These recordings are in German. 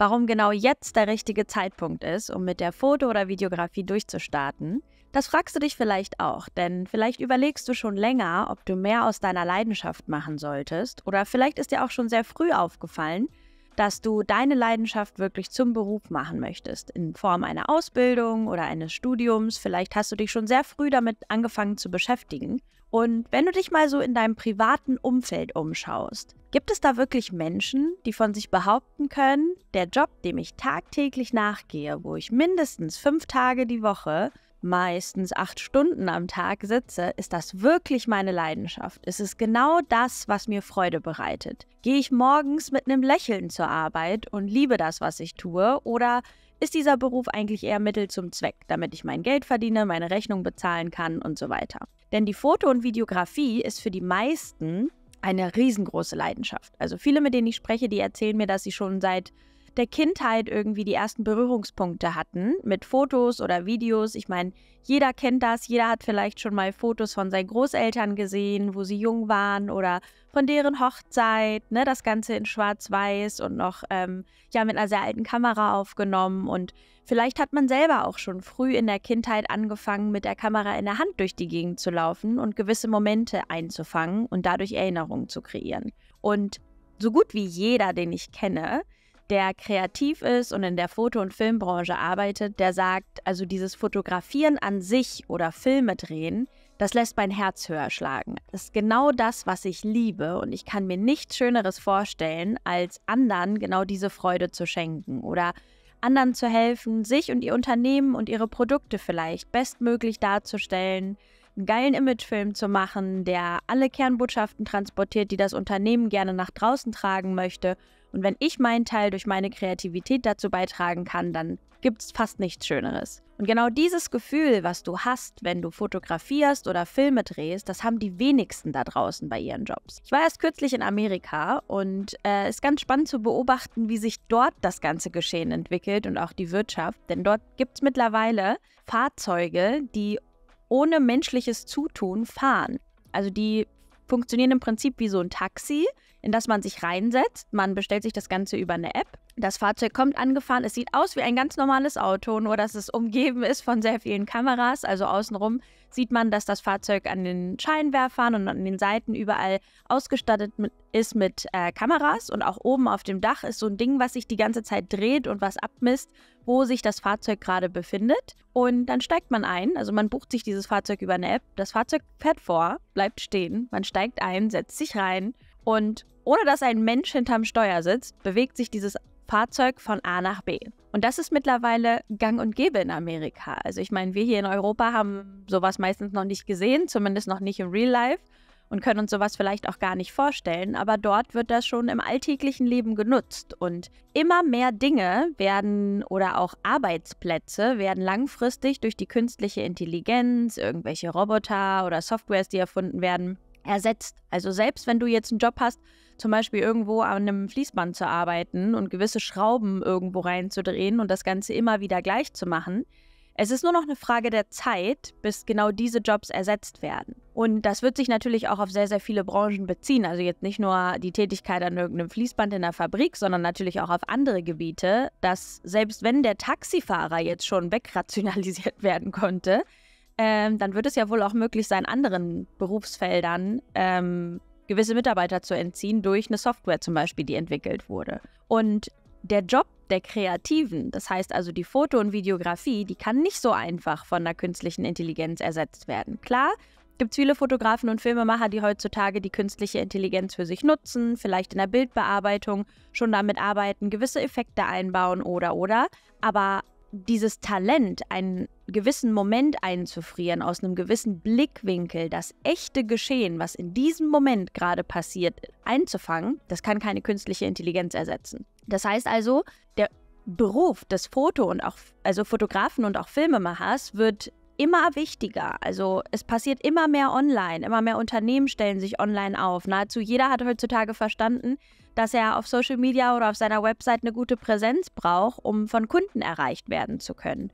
Warum genau jetzt der richtige Zeitpunkt ist, um mit der Foto- oder Videografie durchzustarten, das fragst du dich vielleicht auch, denn vielleicht überlegst du schon länger, ob du mehr aus deiner Leidenschaft machen solltest oder vielleicht ist dir auch schon sehr früh aufgefallen, dass du deine Leidenschaft wirklich zum Beruf machen möchtest, in Form einer Ausbildung oder eines Studiums. Vielleicht hast du dich schon sehr früh damit angefangen zu beschäftigen. Und wenn du dich mal so in deinem privaten Umfeld umschaust, Gibt es da wirklich Menschen, die von sich behaupten können, der Job, dem ich tagtäglich nachgehe, wo ich mindestens fünf Tage die Woche, meistens acht Stunden am Tag sitze, ist das wirklich meine Leidenschaft? Ist es genau das, was mir Freude bereitet? Gehe ich morgens mit einem Lächeln zur Arbeit und liebe das, was ich tue? Oder ist dieser Beruf eigentlich eher Mittel zum Zweck, damit ich mein Geld verdiene, meine Rechnung bezahlen kann und so weiter? Denn die Foto- und Videografie ist für die meisten eine riesengroße Leidenschaft. Also viele, mit denen ich spreche, die erzählen mir, dass sie schon seit der Kindheit irgendwie die ersten Berührungspunkte hatten mit Fotos oder Videos. Ich meine, jeder kennt das, jeder hat vielleicht schon mal Fotos von seinen Großeltern gesehen, wo sie jung waren oder von deren Hochzeit, ne, das Ganze in Schwarz-Weiß und noch ähm, ja mit einer sehr alten Kamera aufgenommen. Und vielleicht hat man selber auch schon früh in der Kindheit angefangen, mit der Kamera in der Hand durch die Gegend zu laufen und gewisse Momente einzufangen und dadurch Erinnerungen zu kreieren. Und so gut wie jeder, den ich kenne, der kreativ ist und in der Foto- und Filmbranche arbeitet, der sagt, also dieses Fotografieren an sich oder Filme drehen, das lässt mein Herz höher schlagen. Das ist genau das, was ich liebe und ich kann mir nichts Schöneres vorstellen, als anderen genau diese Freude zu schenken oder anderen zu helfen, sich und ihr Unternehmen und ihre Produkte vielleicht bestmöglich darzustellen, einen geilen Imagefilm zu machen, der alle Kernbotschaften transportiert, die das Unternehmen gerne nach draußen tragen möchte. Und wenn ich meinen Teil durch meine Kreativität dazu beitragen kann, dann gibt es fast nichts Schöneres. Und genau dieses Gefühl, was du hast, wenn du fotografierst oder Filme drehst, das haben die wenigsten da draußen bei ihren Jobs. Ich war erst kürzlich in Amerika und es äh, ist ganz spannend zu beobachten, wie sich dort das ganze Geschehen entwickelt und auch die Wirtschaft. Denn dort gibt es mittlerweile Fahrzeuge, die ohne menschliches Zutun fahren. Also die funktionieren im Prinzip wie so ein Taxi, in das man sich reinsetzt. Man bestellt sich das Ganze über eine App das Fahrzeug kommt angefahren, es sieht aus wie ein ganz normales Auto, nur dass es umgeben ist von sehr vielen Kameras. Also außenrum sieht man, dass das Fahrzeug an den Scheinwerfern und an den Seiten überall ausgestattet mit, ist mit äh, Kameras. Und auch oben auf dem Dach ist so ein Ding, was sich die ganze Zeit dreht und was abmisst, wo sich das Fahrzeug gerade befindet. Und dann steigt man ein, also man bucht sich dieses Fahrzeug über eine App. Das Fahrzeug fährt vor, bleibt stehen, man steigt ein, setzt sich rein und ohne dass ein Mensch hinterm Steuer sitzt, bewegt sich dieses Fahrzeug von A nach B. Und das ist mittlerweile gang und gäbe in Amerika. Also ich meine, wir hier in Europa haben sowas meistens noch nicht gesehen, zumindest noch nicht im Real Life und können uns sowas vielleicht auch gar nicht vorstellen, aber dort wird das schon im alltäglichen Leben genutzt und immer mehr Dinge werden oder auch Arbeitsplätze werden langfristig durch die künstliche Intelligenz, irgendwelche Roboter oder Softwares, die erfunden werden, ersetzt. Also selbst wenn du jetzt einen Job hast, zum Beispiel irgendwo an einem Fließband zu arbeiten und gewisse Schrauben irgendwo reinzudrehen und das Ganze immer wieder gleich zu machen. Es ist nur noch eine Frage der Zeit, bis genau diese Jobs ersetzt werden. Und das wird sich natürlich auch auf sehr, sehr viele Branchen beziehen. Also jetzt nicht nur die Tätigkeit an irgendeinem Fließband in der Fabrik, sondern natürlich auch auf andere Gebiete, dass selbst wenn der Taxifahrer jetzt schon wegrationalisiert werden konnte, ähm, dann wird es ja wohl auch möglich sein, anderen Berufsfeldern ähm, gewisse Mitarbeiter zu entziehen durch eine Software zum Beispiel, die entwickelt wurde. Und der Job der Kreativen, das heißt also die Foto- und Videografie, die kann nicht so einfach von der künstlichen Intelligenz ersetzt werden. Klar, gibt es viele Fotografen und Filmemacher, die heutzutage die künstliche Intelligenz für sich nutzen, vielleicht in der Bildbearbeitung schon damit arbeiten, gewisse Effekte einbauen oder oder. Aber dieses Talent, ein gewissen Moment einzufrieren, aus einem gewissen Blickwinkel das echte Geschehen, was in diesem Moment gerade passiert, einzufangen, das kann keine künstliche Intelligenz ersetzen. Das heißt also, der Beruf des Foto und auch also Fotografen und auch Filmemachers wird immer wichtiger. Also es passiert immer mehr online, immer mehr Unternehmen stellen sich online auf. Nahezu jeder hat heutzutage verstanden, dass er auf Social Media oder auf seiner Website eine gute Präsenz braucht, um von Kunden erreicht werden zu können.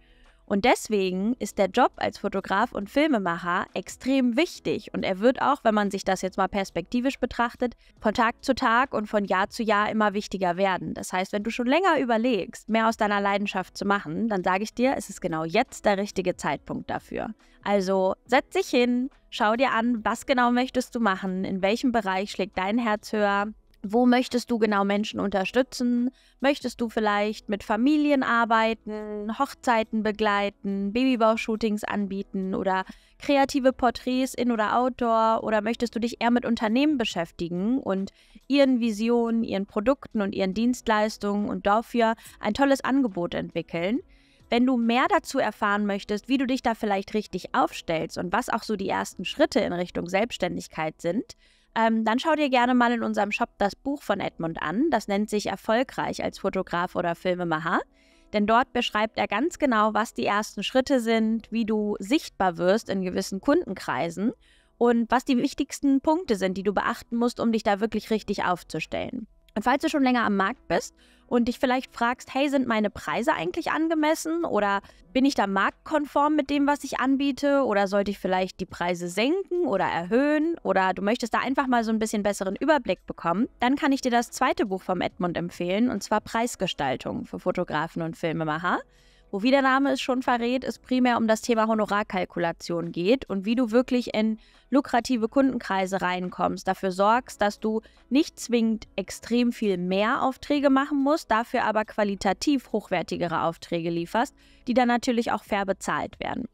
Und deswegen ist der Job als Fotograf und Filmemacher extrem wichtig und er wird auch, wenn man sich das jetzt mal perspektivisch betrachtet, von Tag zu Tag und von Jahr zu Jahr immer wichtiger werden. Das heißt, wenn du schon länger überlegst, mehr aus deiner Leidenschaft zu machen, dann sage ich dir, es ist genau jetzt der richtige Zeitpunkt dafür. Also setz dich hin, schau dir an, was genau möchtest du machen, in welchem Bereich schlägt dein Herz höher, wo möchtest du genau Menschen unterstützen? Möchtest du vielleicht mit Familien arbeiten, Hochzeiten begleiten, Babybauch-Shootings anbieten oder kreative Porträts in oder outdoor? Oder möchtest du dich eher mit Unternehmen beschäftigen und ihren Visionen, ihren Produkten und ihren Dienstleistungen und dafür ein tolles Angebot entwickeln? Wenn du mehr dazu erfahren möchtest, wie du dich da vielleicht richtig aufstellst und was auch so die ersten Schritte in Richtung Selbstständigkeit sind, ähm, dann schau dir gerne mal in unserem Shop das Buch von Edmund an. Das nennt sich Erfolgreich als Fotograf oder Filmemacher. Denn dort beschreibt er ganz genau, was die ersten Schritte sind, wie du sichtbar wirst in gewissen Kundenkreisen und was die wichtigsten Punkte sind, die du beachten musst, um dich da wirklich richtig aufzustellen. Und falls du schon länger am Markt bist und dich vielleicht fragst, hey, sind meine Preise eigentlich angemessen oder bin ich da marktkonform mit dem, was ich anbiete oder sollte ich vielleicht die Preise senken oder erhöhen oder du möchtest da einfach mal so ein bisschen besseren Überblick bekommen, dann kann ich dir das zweite Buch vom Edmund empfehlen und zwar Preisgestaltung für Fotografen und Filmemacher wo, wie der Name es schon verrät, es primär um das Thema Honorarkalkulation geht und wie du wirklich in lukrative Kundenkreise reinkommst, dafür sorgst, dass du nicht zwingend extrem viel mehr Aufträge machen musst, dafür aber qualitativ hochwertigere Aufträge lieferst, die dann natürlich auch fair bezahlt werden.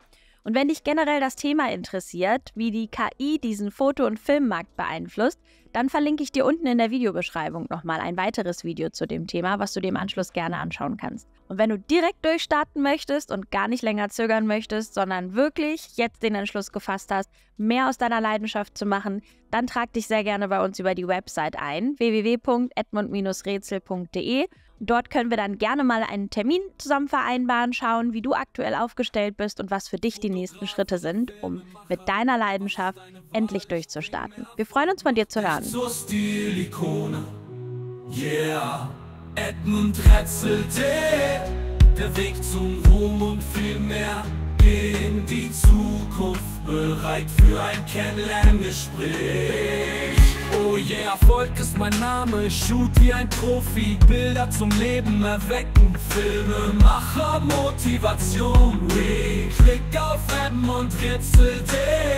Und wenn dich generell das Thema interessiert, wie die KI diesen Foto- und Filmmarkt beeinflusst, dann verlinke ich dir unten in der Videobeschreibung nochmal ein weiteres Video zu dem Thema, was du dir im Anschluss gerne anschauen kannst. Und wenn du direkt durchstarten möchtest und gar nicht länger zögern möchtest, sondern wirklich jetzt den Entschluss gefasst hast, mehr aus deiner Leidenschaft zu machen, dann trag dich sehr gerne bei uns über die Website ein, www.edmund-rätsel.de Dort können wir dann gerne mal einen Termin zusammen vereinbaren, schauen, wie du aktuell aufgestellt bist und was für dich die nächsten Schritte sind, um mit deiner Leidenschaft endlich durchzustarten. Wir freuen uns von dir zu hören. Zur Stilikone. Yeah, Edmund Retzelte. Der Weg zum Ruhm und viel mehr. In die Zukunft bereit für ein Kennenlerngespräch. Oh yeah, Erfolg ist mein Name, ich shoot wie ein Profi Bilder zum Leben erwecken, Filme, Macher, Motivation We, klick auf M und ritzel D.